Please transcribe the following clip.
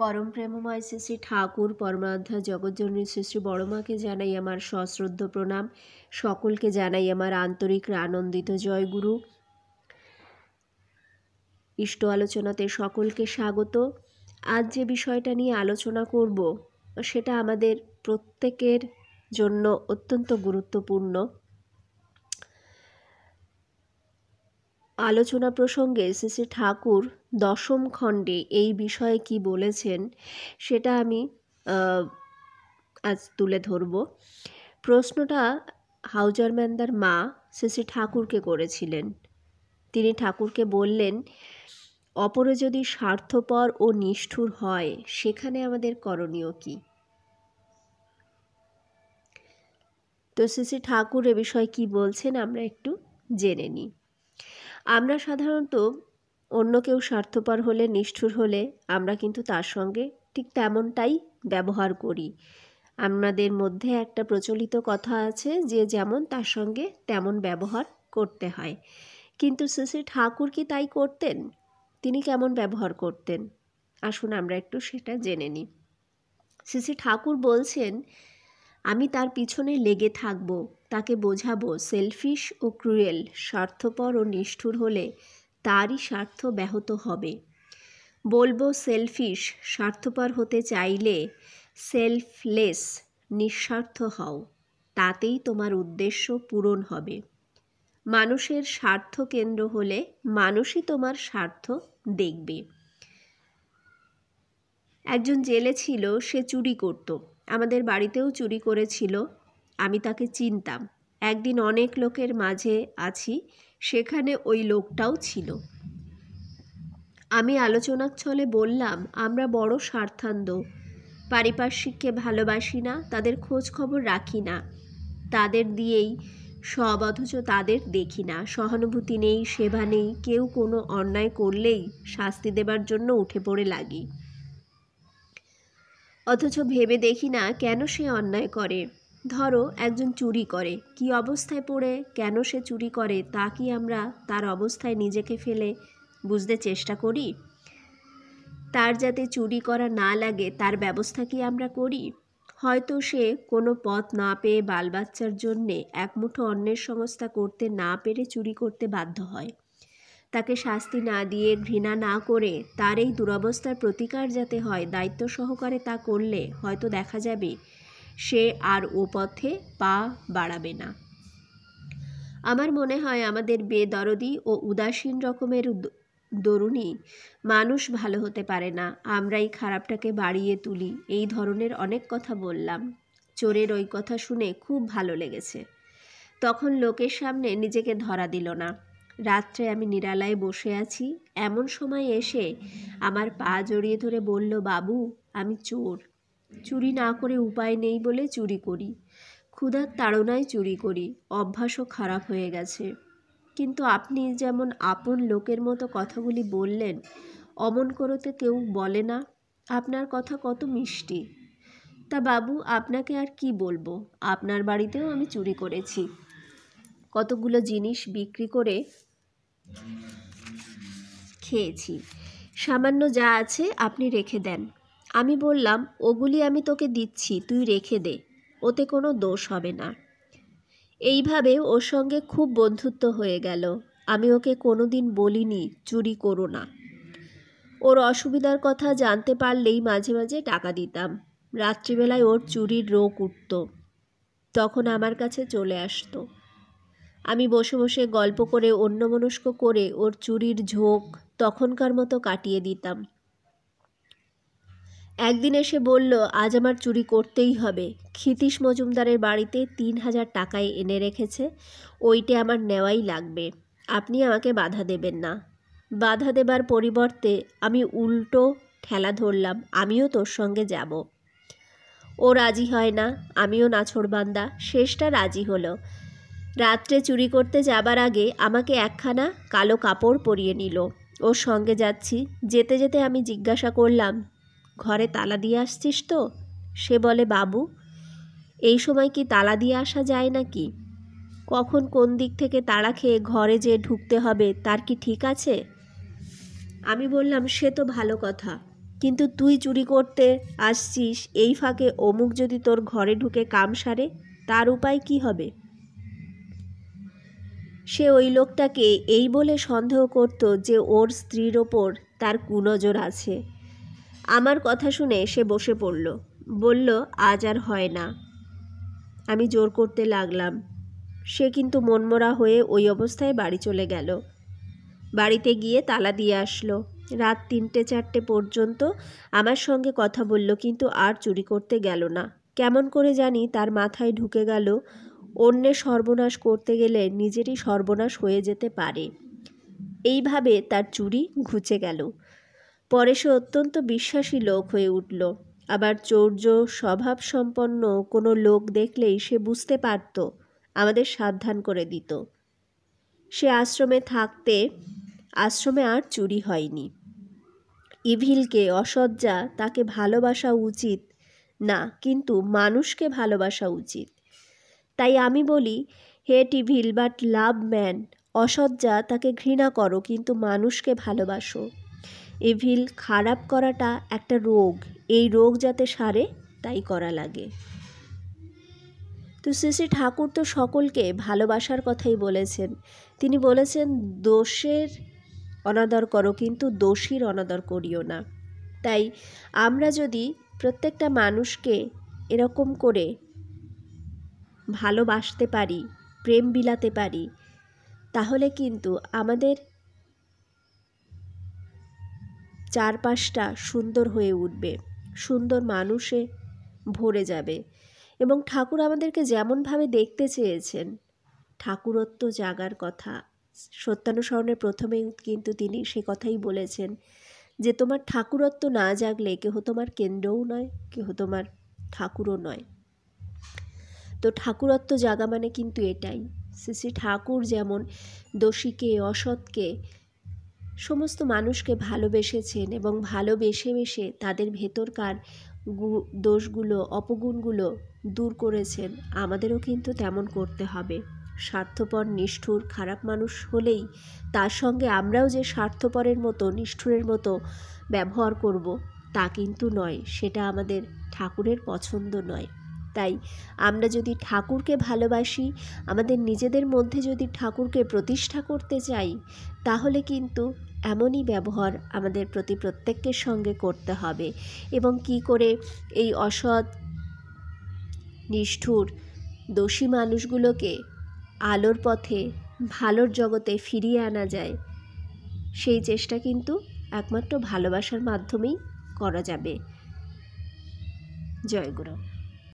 পরম প্রেমময় শ্রী শ্রী ঠাকুর পরমাধ্যা জগজ্জননী শ্রী শ্রী বড়মাকে জানাই আমার সশ্রদ্ধ প্রণাম সকলকে জানাই আমার আন্তরিক আনন্দিত জয়গুরু ইষ্ট আলোচনাতে সকলকে স্বাগত আজ যে বিষয়টা নিয়ে আলোচনা করব সেটা আমাদের প্রত্যেকের জন্য অত্যন্ত গুরুত্বপূর্ণ আলোচনা প্রসঙ্গে শ্রী ঠাকুর দশম খণ্ডে এই বিষয়ে কি বলেছেন সেটা আমি আজ তুলে ধরব প্রশ্নটা হাউজার ম্যানদার মা শ্রী ঠাকুরকে করেছিলেন তিনি ঠাকুরকে বললেন অপরে যদি স্বার্থপর ও নিষ্ঠুর হয় সেখানে আমাদের করণীয় কী তো শ্রী ঠাকুর এ বিষয়ে কী বলছেন আমরা একটু জেনে নিই আমরা সাধারণত অন্য কেউ স্বার্থপর হলে নিষ্ঠুর হলে আমরা কিন্তু তার সঙ্গে ঠিক তেমনটাই ব্যবহার করি আমাদের মধ্যে একটা প্রচলিত কথা আছে যে যেমন তার সঙ্গে তেমন ব্যবহার করতে হয় কিন্তু শ্রী ঠাকুর কি তাই করতেন তিনি কেমন ব্যবহার করতেন আসুন আমরা একটু সেটা জেনে নিই শ্রী ঠাকুর বলছেন আমি তার পিছনে লেগে থাকব তাকে বোঝাবো সেলফিশ ও ক্রুয়েল স্বার্থপর ও নিষ্ঠুর হলে তারই স্বার্থ ব্যাহত হবে বলবো সেলফিশ স্বার্থপর হতে চাইলে সেলফলেস নিঃস্বার্থ হও তাতেই তোমার উদ্দেশ্য পূরণ হবে মানুষের স্বার্থ কেন্দ্র হলে মানুষই তোমার স্বার্থ দেখবে একজন জেলে ছিল সে চুরি করতো আমাদের বাড়িতেও চুরি করেছিল আমি তাকে চিনতাম একদিন অনেক লোকের মাঝে আছি সেখানে ওই লোকটাও ছিল আমি আলোচনার ছলে বললাম আমরা বড় স্বার্থান্ধ পারিপার্শ্বিককে ভালোবাসি না তাদের খোঁজ খবর রাখি না তাদের দিয়েই সব অথচ তাদের দেখি না সহানুভূতি নেই সেবা নেই কেউ কোনো অন্যায় করলেই শাস্তি দেবার জন্য উঠে পড়ে লাগি অথচ ভেবে দেখি না কেন সে অন্যায় করে ধরো একজন চুরি করে কি অবস্থায় পড়ে কেন সে চুরি করে তা কি আমরা তার অবস্থায় নিজেকে ফেলে বুঝতে চেষ্টা করি তার যাতে চুরি করা না লাগে তার ব্যবস্থা কি আমরা করি হয়তো সে কোনো পথ না পেয়ে বাল বাচ্চার জন্যে এক মুঠো অন্যের সংস্থা করতে না পেরে চুরি করতে বাধ্য হয় তাকে শাস্তি না দিয়ে ঘৃণা না করে তার এই দুরবস্থার প্রতিকার যাতে হয় দায়িত্ব সহকারে তা করলে হয়তো দেখা যাবে সে আর ও পথে পা বাড়াবে না আমার মনে হয় আমাদের বেদরদি ও উদাসীন রকমের দরুণই মানুষ ভালো হতে পারে না আমরাই খারাপটাকে বাড়িয়ে তুলি এই ধরনের অনেক কথা বললাম চোরের ওই কথা শুনে খুব ভালো লেগেছে তখন লোকের সামনে নিজেকে ধরা দিল না রাত্রে আমি নিরালায় বসে আছি এমন সময় এসে আমার পা জড়িয়ে ধরে বলল বাবু আমি চোর চুরি না করে উপায় নেই বলে চুরি করি ক্ষুধার তাড়নায় চুরি করি অভ্যাসও খারাপ হয়ে গেছে কিন্তু আপনি যেমন আপন লোকের মতো কথাগুলি বললেন অমন করতে কেউ বলে না আপনার কথা কত মিষ্টি তা বাবু আপনাকে আর কি বলবো আপনার বাড়িতেও আমি চুরি করেছি কতগুলো জিনিস বিক্রি করে খেয়েছি সামান্য যা আছে আপনি রেখে দেন আমি বললাম ওগুলি আমি তোকে দিচ্ছি তুই রেখে দে ওতে কোনো দোষ হবে না এইভাবে ওর সঙ্গে খুব বন্ধুত্ব হয়ে গেল আমি ওকে কোনো দিন বলিনি চুরি করো না ওর অসুবিধার কথা জানতে পারলেই মাঝে মাঝে টাকা দিতাম রাত্রিবেলায় ওর চুরির রোগ উঠত তখন আমার কাছে চলে আসতো আমি বসে বসে গল্প করে অন্যমনস্ক করে ওর চুরির ঝোঁক তখনকার মতো কাটিয়ে দিতাম একদিন এসে বলল আজ আমার চুরি করতেই হবে ক্ষিতীশ মজুমদারের বাড়িতে তিন হাজার টাকায় এনে রেখেছে ওইটে আমার নেওয়াই লাগবে আপনি আমাকে বাধা দেবেন না বাধা দেবার পরিবর্তে আমি উল্টো ঠেলা ধরলাম আমিও তোর সঙ্গে যাব ও রাজি হয় না আমিও নাছোড়বান্দা শেষটা রাজি হলো রাত্রে চুরি করতে যাবার আগে আমাকে একখানা কালো কাপড় পরিয়ে নিল ওর সঙ্গে যাচ্ছি যেতে যেতে আমি জিজ্ঞাসা করলাম ঘরে তালা দিয়ে আসছিস তো সে বলে বাবু এই সময় কি তালা দিয়ে আসা যায় নাকি কখন কোন দিক থেকে তাড়া খেয়ে ঘরে যে ঢুকতে হবে তার কি ঠিক আছে আমি বললাম সে তো ভালো কথা কিন্তু তুই চুরি করতে আসছিস এই ফাঁকে অমুক যদি তোর ঘরে ঢুকে কাম সারে তার উপায় কি হবে সে ওই লোকটাকে এই বলে সন্দেহ করত যে ওর স্ত্রীর ওপর তার কুনজর আছে আমার কথা শুনে সে বসে পড়ল বলল আজ আর হয় না আমি জোর করতে লাগলাম সে কিন্তু মনমরা হয়ে ওই অবস্থায় বাড়ি চলে গেল বাড়িতে গিয়ে তালা দিয়ে আসলো রাত তিনটে চারটে পর্যন্ত আমার সঙ্গে কথা বলল কিন্তু আর চুরি করতে গেল না কেমন করে জানি তার মাথায় ঢুকে গেল অন্যের সর্বনাশ করতে গেলে নিজেরই সর্বনাশ হয়ে যেতে পারে এইভাবে তার চুরি ঘুচে গেল পরে সে অত্যন্ত বিশ্বাসী লোক হয়ে উঠল আবার চৌর্য স্বভাব সম্পন্ন কোনো লোক দেখলেই সে বুঝতে পারত আমাদের সাবধান করে দিত সে আশ্রমে থাকতে আশ্রমে আর চুরি হয়নি ইভিলকে অসজ্জা তাকে ভালোবাসা উচিত না কিন্তু মানুষকে ভালোবাসা উচিত তাই আমি বলি হে টিভিল বাট লাভ ম্যান অসজ্জা তাকে ঘৃণা করো কিন্তু মানুষকে ভালোবাসো ইভিল খারাপ করাটা একটা রোগ এই রোগ যাতে সারে তাই করা লাগে তো শ্রী ঠাকুর তো সকলকে ভালোবাসার কথাই বলেছেন তিনি বলেছেন দোষের অনাদর করো কিন্তু দোষীর অনাদর করিও না তাই আমরা যদি প্রত্যেকটা মানুষকে এরকম করে ভালোবাসতে পারি প্রেম বিলাতে পারি তাহলে কিন্তু আমাদের চারপাশটা সুন্দর হয়ে উঠবে সুন্দর মানুষে ভরে যাবে এবং ঠাকুর আমাদেরকে যেমনভাবে দেখতে চেয়েছেন ঠাকুরত্ব জাগার কথা সত্যানুসরণের প্রথমেই কিন্তু তিনি সে কথাই বলেছেন যে তোমার ঠাকুরত্ব না জাগলে কেহ তোমার কেন্দ্রও নয় কেহ তোমার ঠাকুরও নয় তো ঠাকুরত্ব জাগা মানে কিন্তু এটাই শ্রী ঠাকুর যেমন দোষীকে অসৎকে সমস্ত মানুষকে ভালোবেসেছেন এবং ভালোবেসে বেসে তাদের ভেতরকার দোষগুলো অপগুণগুলো দূর করেছেন আমাদেরও কিন্তু তেমন করতে হবে স্বার্থপর নিষ্ঠুর খারাপ মানুষ হলেই তার সঙ্গে আমরাও যে স্বার্থপরের মতো নিষ্ঠুরের মতো ব্যবহার করব তা কিন্তু নয় সেটা আমাদের ঠাকুরের পছন্দ নয় তাই আমরা যদি ঠাকুরকে ভালোবাসি আমাদের নিজেদের মধ্যে যদি ঠাকুরকে প্রতিষ্ঠা করতে চাই তাহলে কিন্তু এমনই ব্যবহার আমাদের প্রতি প্রত্যেকের সঙ্গে করতে হবে এবং কি করে এই অসৎ নিষ্ঠুর দোষী মানুষগুলোকে আলোর পথে ভালোর জগতে ফিরিয়ে আনা যায় সেই চেষ্টা কিন্তু একমাত্র ভালোবাসার মাধ্যমেই করা যাবে জয়গুরু